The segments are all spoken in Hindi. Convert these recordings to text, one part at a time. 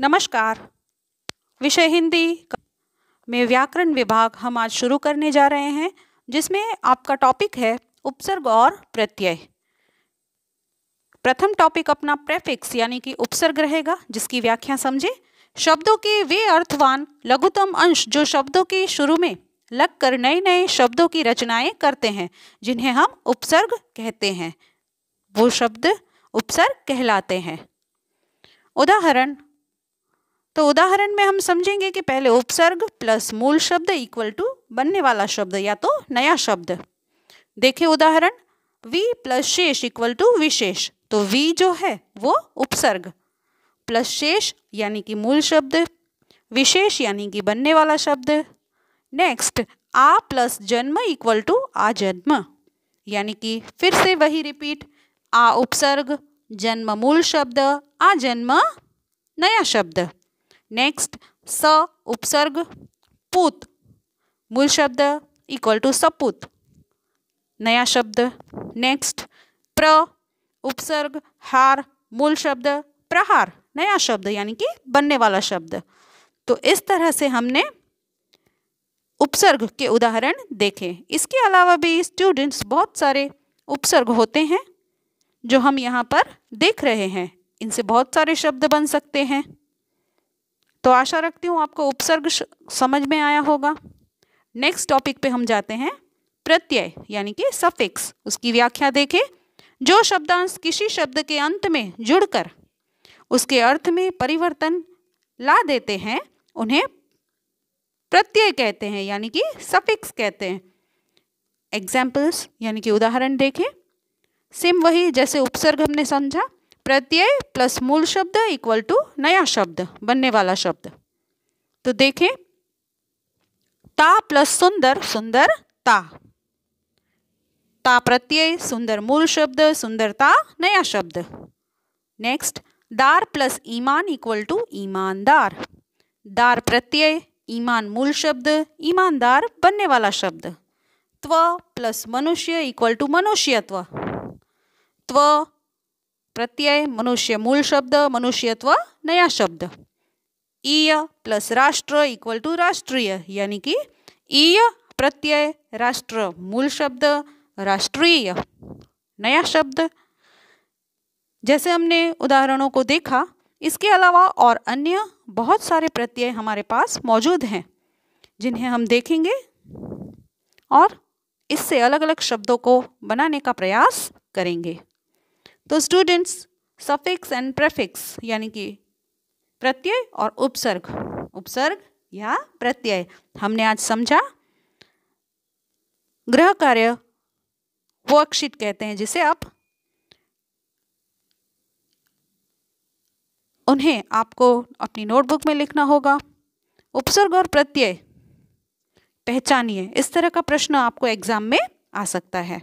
नमस्कार विषय हिंदी में व्याकरण विभाग हम आज शुरू करने जा रहे हैं जिसमें आपका टॉपिक है उपसर्ग और प्रत्यय प्रथम टॉपिक अपना प्रेफिक्स यानी कि उपसर्ग रहेगा जिसकी व्याख्या समझे शब्दों के वे अर्थवान लघुतम अंश जो शब्दों के शुरू में लगकर नए नए शब्दों की रचनाएं करते हैं जिन्हें हम उपसर्ग कहते हैं वो शब्द उपसर्ग कहलाते हैं उदाहरण तो उदाहरण में हम समझेंगे कि पहले उपसर्ग प्लस मूल शब्द इक्वल टू बनने वाला शब्द या तो नया शब्द देखे उदाहरण वी प्लस शेष इक्वल टू विशेष तो वी जो है वो उपसर्ग प्लस शेष यानी कि मूल शब्द विशेष यानी कि बनने वाला शब्द नेक्स्ट आ प्लस जन्म इक्वल टू आ जन्म यानी कि फिर से वही रिपीट आ उपसर्ग जन्म मूल शब्द आ जन्म नया शब्द नेक्स्ट स उपसर्ग पूत मूल शब्द इक्वल टू सपूत नया शब्द नेक्स्ट प्र उपसर्ग हार मूल शब्द प्रहार नया शब्द यानी कि बनने वाला शब्द तो इस तरह से हमने उपसर्ग के उदाहरण देखे इसके अलावा भी स्टूडेंट्स बहुत सारे उपसर्ग होते हैं जो हम यहाँ पर देख रहे हैं इनसे बहुत सारे शब्द बन सकते हैं तो आशा रखती हूँ आपको उपसर्ग समझ में आया होगा नेक्स्ट टॉपिक पे हम जाते हैं प्रत्यय यानी कि सफिक्स उसकी व्याख्या देखें जो शब्दांश किसी शब्द के अंत में जुड़कर उसके अर्थ में परिवर्तन ला देते हैं उन्हें प्रत्यय कहते हैं यानी कि सफिक्स कहते हैं एग्जाम्पल्स यानी कि उदाहरण देखें सेम वही जैसे उपसर्ग हमने समझा प्रत्यय प्लस मूल शब्द इक्वल टू नया शब्द बनने वाला शब्द तो देखें ता प्लस सुंदर सुंदर ता ता प्रत्यय सुंदर मूल शब्द सुंदरता नया शब्द नेक्स्ट दार प्लस ईमान इक्वल टू ईमानदार दार प्रत्यय ईमान मूल शब्द ईमानदार बनने वाला शब्द त्व प्लस मनुष्य इक्वल टू मनुष्यत्व त्व प्रत्यय मनुष्य मूल शब्द मनुष्यत्व नया शब्द ईय प्लस राष्ट्र इक्वल टू राष्ट्रीय यानी कि ईय प्रत्यय राष्ट्र मूल शब्द राष्ट्रीय नया शब्द जैसे हमने उदाहरणों को देखा इसके अलावा और अन्य बहुत सारे प्रत्यय हमारे पास मौजूद हैं जिन्हें हम देखेंगे और इससे अलग अलग शब्दों को बनाने का प्रयास करेंगे तो स्टूडेंट्स सफिक्स एंड प्रेफिक्स यानी कि प्रत्यय और उपसर्ग उपसर्ग या प्रत्यय हमने आज समझा ग्रह कार्य वर्कशीट कहते हैं जिसे आप उन्हें आपको अपनी नोटबुक में लिखना होगा उपसर्ग और प्रत्यय पहचानिए इस तरह का प्रश्न आपको एग्जाम में आ सकता है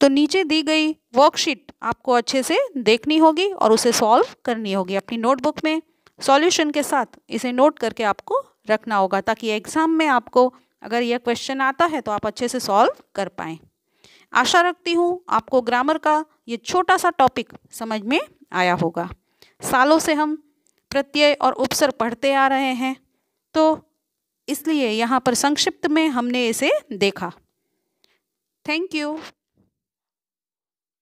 तो नीचे दी गई वर्कशीट आपको अच्छे से देखनी होगी और उसे सॉल्व करनी होगी अपनी नोटबुक में सॉल्यूशन के साथ इसे नोट करके आपको रखना होगा ताकि एग्ज़ाम में आपको अगर यह क्वेश्चन आता है तो आप अच्छे से सॉल्व कर पाएं आशा रखती हूँ आपको ग्रामर का ये छोटा सा टॉपिक समझ में आया होगा सालों से हम प्रत्यय और उपसर पढ़ते आ रहे हैं तो इसलिए यहाँ पर संक्षिप्त में हमने इसे देखा थैंक यू